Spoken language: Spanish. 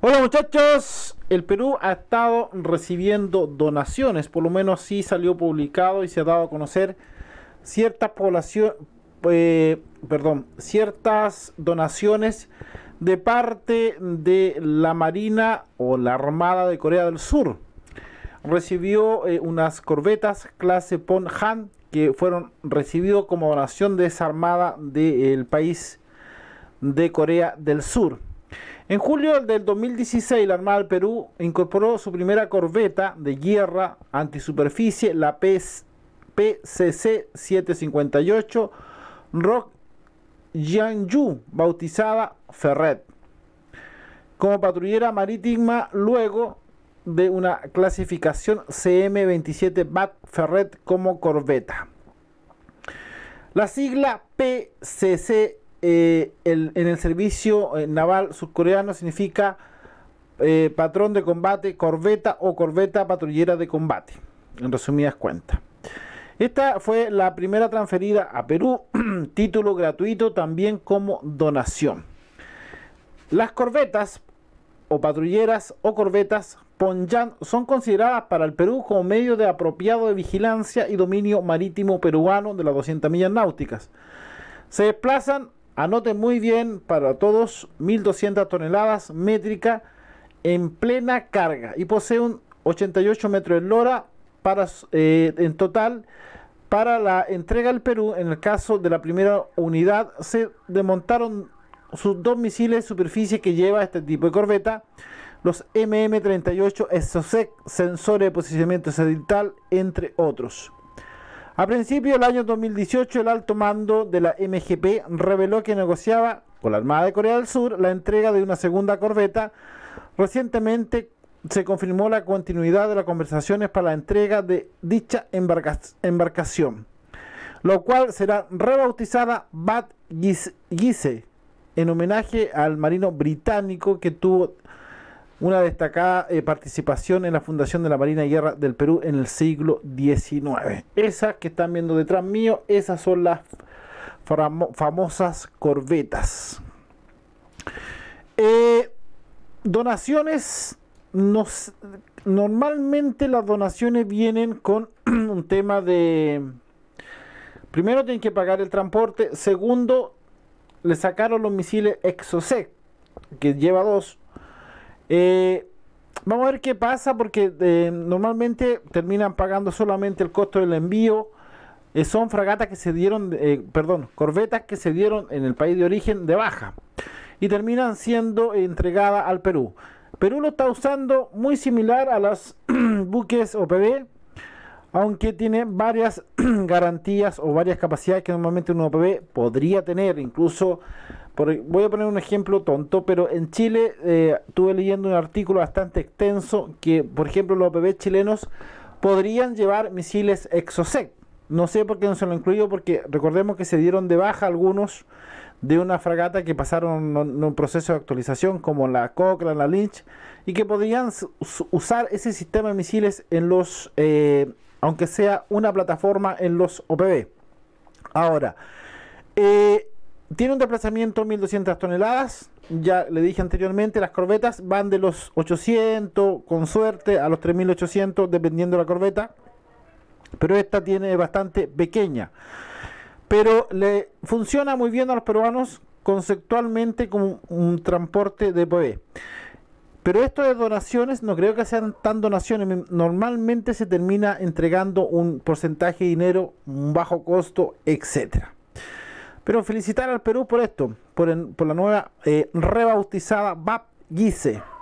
Hola muchachos, el Perú ha estado recibiendo donaciones, por lo menos si salió publicado y se ha dado a conocer eh, ciertas donaciones de parte de la Marina o la Armada de Corea del Sur. Recibió eh, unas corbetas clase Pon-Han que fueron recibidas como donación desarmada del país de Corea del Sur. En julio del 2016, la Armada del Perú incorporó su primera corbeta de guerra antisuperficie, la PCC-758 Rock Yu bautizada Ferret, como patrullera marítima luego de una clasificación CM-27 Bat Ferret como corbeta. La sigla PCC eh, en el servicio eh, naval surcoreano significa eh, patrón de combate corbeta o corbeta patrullera de combate, en resumidas cuentas. Esta fue la primera transferida a Perú, título gratuito también como donación. Las corbetas o patrulleras o corbetas Ponyan son consideradas para el Perú como medio de apropiado de vigilancia y dominio marítimo peruano de las 200 millas náuticas. Se desplazan Anote muy bien para todos, 1200 toneladas métrica en plena carga y posee un 88 metros de lora para, eh, en total para la entrega al Perú. En el caso de la primera unidad se desmontaron sus dos misiles superficie que lleva este tipo de corbeta, los MM38 SOSEC, sensores de posicionamiento satelital, entre otros. A principios del año 2018, el alto mando de la MGP reveló que negociaba con la Armada de Corea del Sur la entrega de una segunda corbeta. Recientemente se confirmó la continuidad de las conversaciones para la entrega de dicha embarcación, lo cual será rebautizada Bat Gise en homenaje al marino británico que tuvo una destacada eh, participación en la fundación de la Marina de Guerra del Perú en el siglo XIX. Esas que están viendo detrás mío, esas son las famosas corbetas. Eh, donaciones, normalmente las donaciones vienen con un tema de... Primero tienen que pagar el transporte, segundo, le sacaron los misiles Exocet, que lleva dos, eh, vamos a ver qué pasa porque eh, normalmente terminan pagando solamente el costo del envío. Eh, son fragatas que se dieron, perdón, corvetas que se dieron en el país de origen de baja y terminan siendo entregadas al Perú. Perú lo está usando muy similar a los buques OPB, aunque tiene varias garantías o varias capacidades que normalmente un OPB podría tener, incluso e, voy a poner un ejemplo tonto, pero en Chile eh, estuve leyendo un artículo bastante extenso que, por ejemplo, los OPV chilenos podrían llevar misiles Exocet. No sé por qué no se lo incluyo, porque recordemos que se dieron de baja algunos de una fragata que pasaron en un proceso de actualización como la Cochrane, la Lynch, y que podrían usar ese sistema de misiles en los, eh, aunque sea una plataforma en los OPV Ahora, eh, tiene un desplazamiento de 1200 toneladas. Ya le dije anteriormente, las corbetas van de los 800, con suerte, a los 3800, dependiendo de la corbeta. Pero esta tiene bastante pequeña. Pero le funciona muy bien a los peruanos conceptualmente como un transporte de POE. Pero esto de donaciones, no creo que sean tan donaciones. Normalmente se termina entregando un porcentaje de dinero, un bajo costo, etcétera. Pero felicitar al Perú por esto, por, la nueva eh, rebautizada bap guise